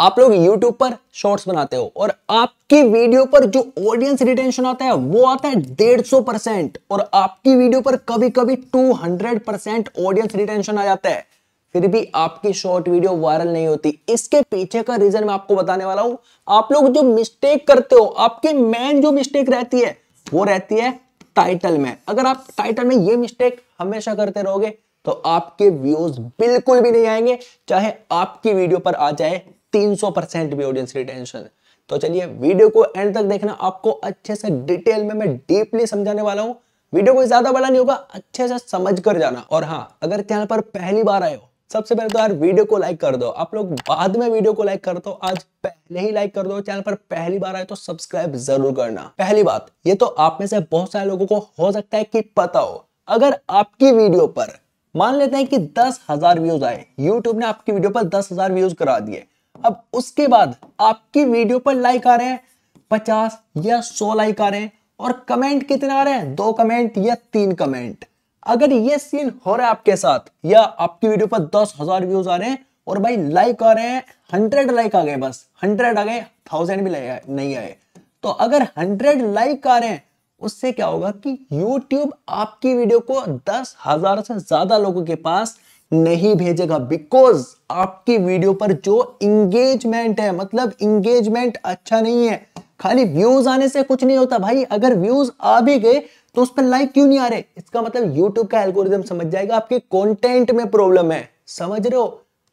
आप लोग YouTube पर शॉर्ट्स बनाते हो और आपकी वीडियो पर जो ऑडियंस रिटेंशन आता है वो आता है 150 परसेंट और आपकी वीडियो पर कभी कभी 200 परसेंट ऑडियंस रिटेंशन आ जाता है फिर भी आपकी शॉर्ट वीडियो वायरल नहीं होती इसके पीछे का रीजन मैं आपको बताने वाला हूं आप लोग जो मिस्टेक करते हो आपकी मेन जो मिस्टेक रहती है वो रहती है टाइटल में अगर आप टाइटल में ये मिस्टेक हमेशा करते रहोगे तो आपके व्यूज बिल्कुल भी नहीं आएंगे चाहे आपकी वीडियो पर आ जाए 300 भी ऑडियंस रिटेंशन तो चलिए वीडियो को एंड तक देखना आपको अच्छे से डिटेल में मैं डीपली समझाने वाला हूँ वीडियो कोई ज्यादा बड़ा नहीं होगा अच्छे से समझ कर जाना और हाँ अगर चैनल पर पहली बार आए हो सबसे पहले तो यार वीडियो को लाइक कर दो आप लोग बाद में वीडियो को लाइक कर दो आज पहले ही लाइक कर दो चैनल पर पहली बार आए तो सब्सक्राइब जरूर करना पहली बात ये तो आप में से बहुत सारे लोगों को हो सकता है कि पता हो अगर आपकी वीडियो पर मान लेते हैं कि दस हजार व्यूज आए यूट्यूब ने आपकी वीडियो पर दस हजार व्यूज करा दिए अब उसके बाद आपकी वीडियो पर लाइक आ रहे हैं पचास या सौ लाइक आ रहे हैं और कमेंट कितने आ रहे हैं दो कमेंट या तीन कमेंट अगर ये सीन हो रहा है आपके साथ या आपकी वीडियो पर दस हजार व्यूज आ रहे हैं और भाई लाइक आ रहे हैं हंड्रेड लाइक आ गए बस हंड्रेड आ गए थाउजेंड भी नहीं आए तो अगर हंड्रेड लाइक आ रहे हैं उससे क्या होगा कि YouTube आपकी वीडियो को दस हजार से ज्यादा लोगों के पास नहीं भेजेगा बिकॉज आपकी वीडियो पर जो इंगेजमेंट है मतलब इंगेजमेंट अच्छा नहीं है खाली व्यूज आने से कुछ नहीं होता भाई अगर व्यूज आ भी गए तो उस पर लाइक क्यों नहीं आ रहे इसका मतलब YouTube का एल्गोरिज्म समझ जाएगा आपके कंटेंट में प्रॉब्लम है समझ रहे हो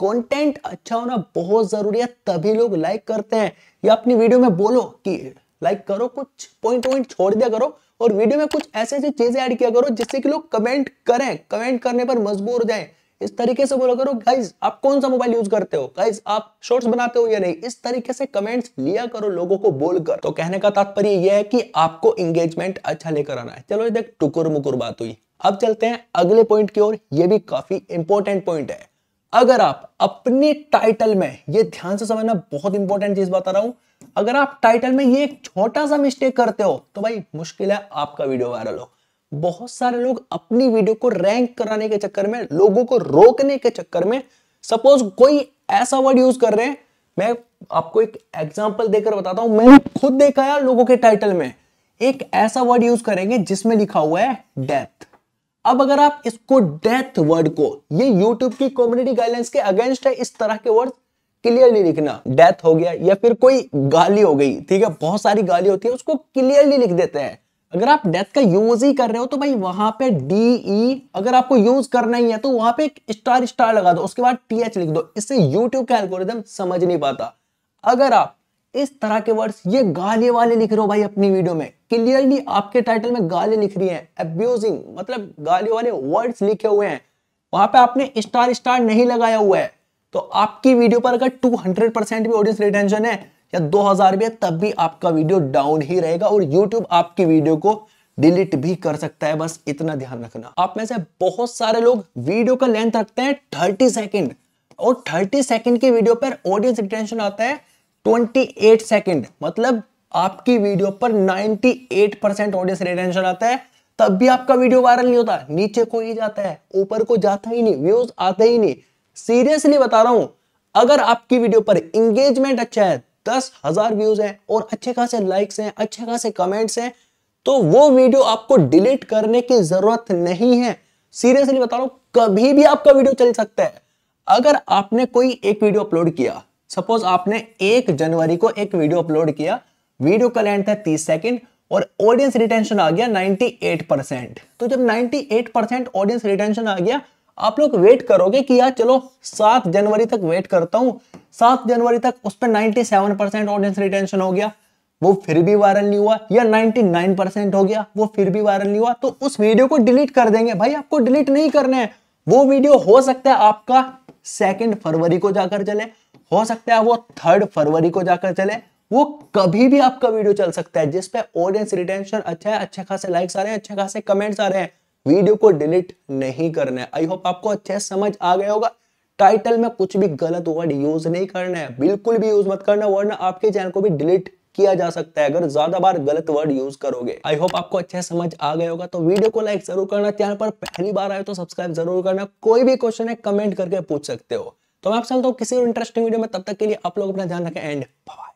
कंटेंट अच्छा होना बहुत जरूरी है तभी लोग लाइक करते हैं या अपनी वीडियो में बोलो कि लाइक करो कुछ पॉइंट पॉइंट छोड़ दिया करो और वीडियो में कुछ ऐसे ऐसी चीजें ऐड किया करो जिससे कि लोग कमेंट करें कमेंट करने पर मजबूर हो जाए इस तरीके से बोला करो गाइज आप कौन सा मोबाइल यूज करते हो गाइज आप शॉर्ट्स बनाते हो या नहीं इस तरीके से कमेंट्स लिया करो लोगों को बोलकर तो कहने का तात्पर्य यह है कि आपको इंगेजमेंट अच्छा लेकर आना है चलो देख टुकुर मुकुर बात हुई अब चलते हैं अगले पॉइंट की ओर यह भी काफी इंपॉर्टेंट पॉइंट है अगर आप अपने टाइटल में ये ध्यान से समझना बहुत इंपॉर्टेंट चीज बता रहा हूं अगर आप टाइटल में ये एक छोटा सा मिस्टेक करते हो तो भाई मुश्किल है आपका वीडियो वायरल हो बहुत सारे लोग अपनी वीडियो को रैंक कराने के चक्कर में लोगों को रोकने के चक्कर में सपोज कोई ऐसा वर्ड यूज कर रहे हैं मैं आपको एक एग्जाम्पल देकर बताता हूं मैंने खुद देखा यार लोगों के टाइटल में एक ऐसा वर्ड यूज करेंगे जिसमें लिखा हुआ है डेथ अब अगर आप इसको डेथ वर्ड को ये यूट्यूब की कम्युनिटी गाइडलाइंस के अगेंस्ट है इस तरह के वर्ड क्लियरली लिखना डेथ हो गया या फिर कोई गाली हो गई ठीक है बहुत सारी गाली होती है उसको क्लियरली लिख देते हैं अगर आप डेथ का यूज ही कर रहे हो तो भाई वहां पे डी ई e, अगर आपको यूज करना ही है तो वहां पे एक स्टार स्टार लगा दो उसके बाद टी एच लिख दो इससे यूट्यूब का एल्गोरिदम समझ नहीं पाता अगर आप इस तरह के वर्ड्स ये गाली वाले लिख रहे हो भाई अपनी वीडियो में क्लियरली आपके टाइटल में गाली लिख रही है अब्यूजिंग मतलब गाली वाले वर्ड्स लिखे हुए हैं वहां पे आपने स्टार स्टार नहीं लगाया हुआ है तो आपकी वीडियो पर अगर 200 परसेंट भी ऑडियंस रिटेंशन है या 2000 भी है तब भी आपका वीडियो डाउन ही रहेगा और यूट्यूब आपकी वीडियो को डिलीट भी कर सकता है बस इतना ध्यान रखना आप में से बहुत सारे लोग वीडियो का लेंथ रखते हैं थर्टी सेकेंड और थर्टी सेकेंड की वीडियो पर ऑडियंस रिटेंशन आता है ट्वेंटी एट सेकेंड मतलब आपकी वीडियो पर 98 परसेंट ऑडियंस रिटेंशन आता है तब भी आपका वीडियो वायरल नहीं होता नीचे को ही जाता है ऊपर को जाता ही नहीं व्यूज आते ही नहीं सीरियसली बता रहा हूं अगर आपकी वीडियो पर एंगेजमेंट अच्छा है दस हजार व्यूज हैं और अच्छे खासे लाइक्स हैं अच्छे खासे कमेंट्स हैं तो वो वीडियो आपको डिलीट करने की जरूरत नहीं है सीरियसली बता रहा हूं कभी भी आपका वीडियो चल सकता है अगर आपने कोई एक वीडियो अपलोड किया सपोज आपने एक जनवरी को एक वीडियो अपलोड किया वीडियो का लेंथ है तीस सेकेंड और ऑडियंस रिटेंशन आ गया 98 परसेंट तो जब 98 परसेंट ऑडियंस रिटेंशन आ गया आप लोग वेट करोगे कि यार चलो सात जनवरी तक वेट करता हूँ सात जनवरी तक उस पर ninety seven percent audience retention हो गया वो फिर भी वायरल नहीं हुआ या नाइन परसेंट हो गया वो फिर भी वायरल नहीं हुआ तो उस वीडियो को डिलीट कर देंगे भाई आपको डिलीट नहीं करना है वो वीडियो हो सकता है आपका सेकेंड फरवरी को जाकर चले हो सकता है वो थर्ड फरवरी को जाकर चले वो कभी भी आपका वीडियो चल सकता है जिसपे ऑडियंस रिटेंशन अच्छा है अच्छे खासे लाइक्स आ रहे हैं अच्छे खासे कमेंट्स आ रहे हैं वीडियो को डिलीट नहीं करना है आई होप आपको अच्छे समझ आ गया होगा टाइटल में कुछ भी गलत वर्ड यूज नहीं करना है बिल्कुल भी यूज मत करना वरना आपके चैनल को भी डिलीट किया जा सकता है अगर ज्यादा बार गलत वर्ड यूज करोगे आई होप आपको अच्छा समझ आ गया होगा तो वीडियो को लाइक जरूर करना चैनल पर पहली बार आए तो सब्सक्राइब जरूर करना कोई भी क्वेश्चन है कमेंट करके पूछ सकते हो तो मैं आप चलता हूँ किसी और इंटरेस्टिंग वीडियो में तब तक के लिए आप लोग अपना ध्यान रखें एंड बाय